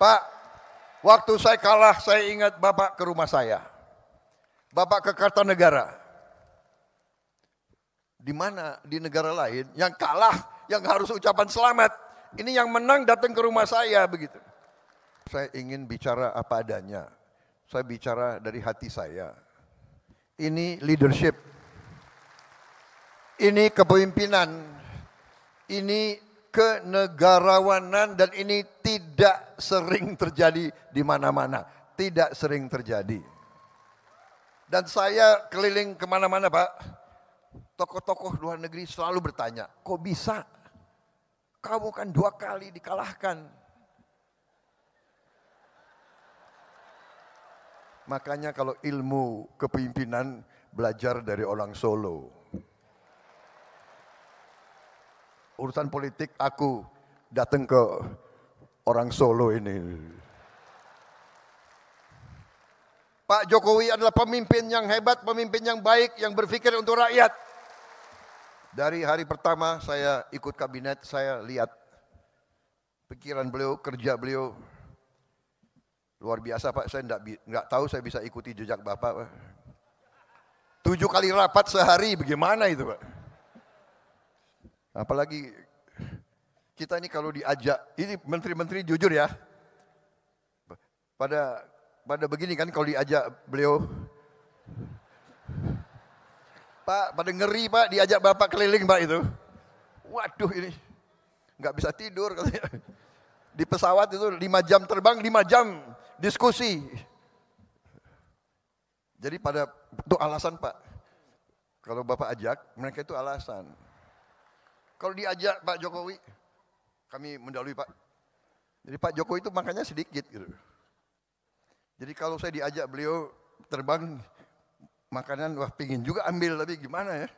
Pak, waktu saya kalah saya ingat Bapak ke rumah saya. Bapak ke Kartanegara. Di mana di negara lain yang kalah yang harus ucapan selamat. Ini yang menang datang ke rumah saya begitu. Saya ingin bicara apa adanya. Saya bicara dari hati saya. Ini leadership. Ini kepemimpinan. Ini kenegarawanan dan ini tidak sering terjadi di mana-mana. Tidak sering terjadi. Dan saya keliling kemana-mana Pak. Tokoh-tokoh luar negeri selalu bertanya, kok bisa? Kamu kan dua kali dikalahkan. Makanya kalau ilmu kepimpinan belajar dari orang Solo. urusan politik aku datang ke orang Solo ini. Pak Jokowi adalah pemimpin yang hebat, pemimpin yang baik, yang berpikir untuk rakyat. Dari hari pertama saya ikut kabinet, saya lihat pikiran beliau, kerja beliau. Luar biasa Pak, saya enggak, enggak tahu saya bisa ikuti jejak Bapak. Tujuh kali rapat sehari, bagaimana itu Pak? Apalagi kita ini kalau diajak, ini menteri-menteri jujur ya. Pada pada begini kan kalau diajak beliau Pak, pada ngeri Pak diajak Bapak keliling Pak itu. Waduh ini nggak bisa tidur katanya. Di pesawat itu lima jam terbang, lima jam diskusi. Jadi pada itu alasan Pak. Kalau Bapak ajak, mereka itu alasan. Kalau diajak Pak Jokowi, kami mendalui Pak. Jadi Pak Jokowi itu makanya sedikit gitu. Jadi kalau saya diajak beliau terbang makanan wah pingin juga ambil tapi gimana ya?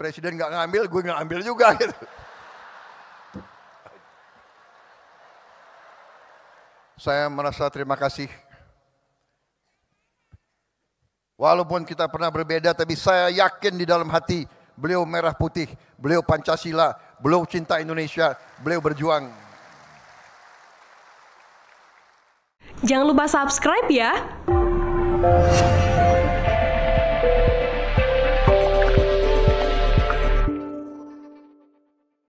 Presiden nggak ngambil, gue nggak ambil juga gitu. Saya merasa terima kasih. Walaupun kita pernah berbeda, tapi saya yakin di dalam hati beliau merah putih, beliau Pancasila, beliau cinta Indonesia, beliau berjuang. Jangan lupa subscribe ya.